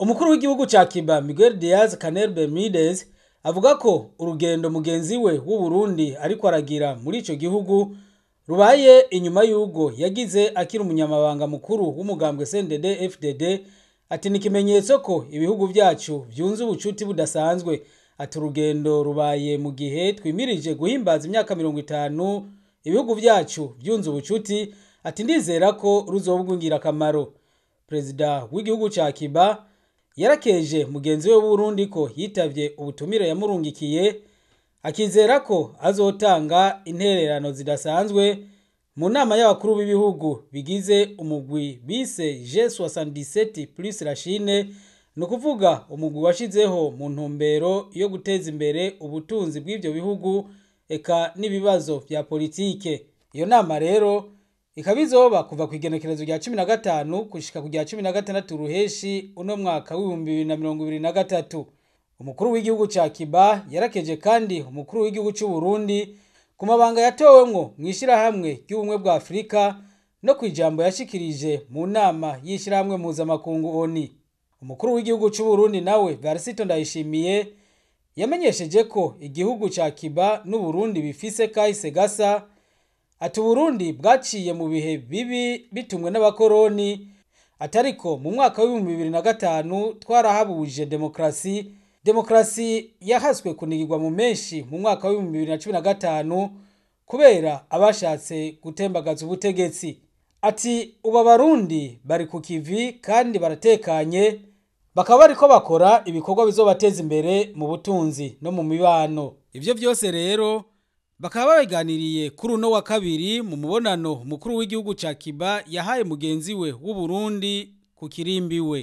umukuru w'igihugu cya Cuba Miguel Diaz Canel Bermudez avuga ko urugendo mugenzi we w'u Burundi ariko aragira muri icyo gihugu rubaye inyuma y'ubwo yagize akiri umunyamabanga mukuru w'umugambwe CNDD FDD ati ni ikimenyetso ko ibihugu byacu byunze ubucuti budasanzwe ati urugendo rubaye mu gihe twimirije guhimbaza imyaka mirongo itanu ibihugu byacu byunze ubucuti ati ndizera ko ruzobwa akamaro. perezida w'igihugu cya Kiba. yarakeje mugenzi we w'urundi ko yitabye ubutumire yamurungikiye akizera ko azotanga intererano zidasanzwe mu nama y'abakuru b'ibihugu bigize umugwi bise G77 plus la ni ukuvuga umugwi washyizeho mu ntumbero yo guteza imbere ubutunzi bw'ibyo bihugu eka n'ibibazo bya politike iyo nama rero ikaba izoba kuva ku igenekerezo rya cumi na gatanu gushyika ku rya cumi na gatandatu ruheshi uno mwaka w'ibihumbi bibiri na mirongo ibiri na gatatu umukuru w'igihugu cya kiba yarakeje kandi umukuru w'igihugu cy'u Burundi ku mabanga yatowemo mu ishyirahamwe ry'ubumwe bwa afurika no ku ijambo yashyikirije mu nama y'ishyirahamwe mpuzamakungu oni umukuru w'igihugu cy'u Burundi nawe varisito ndayishimiye yamenyesheje ko igihugu cya kiba n'uburundi bifise kahise gasa ati Uburundi bwaciye mu bihe bibi bitumwe n'abakoroni atariko mu mwaka w'ibihumbi bibiri na gatanu twarahabuje demokarasi demokarasi yahaswe kunigirwa mu menshi mu mwaka w'ibihumbi bibiri na cumi na gatanu kubera abashatse gutembagaza ubutegetsi ati ubu abarundi bari ku kivi kandi baratekanye bakaba bariko bakora ibikorwa bizobateza imbere mu butunzi no mu mibano ibyo byose rero bakaba babiganiriye kuri uno wa kabiri mu mubonano mukuru w'igihugu cya kiba yahaye mugenzi we w'uburundi ku kirimbi we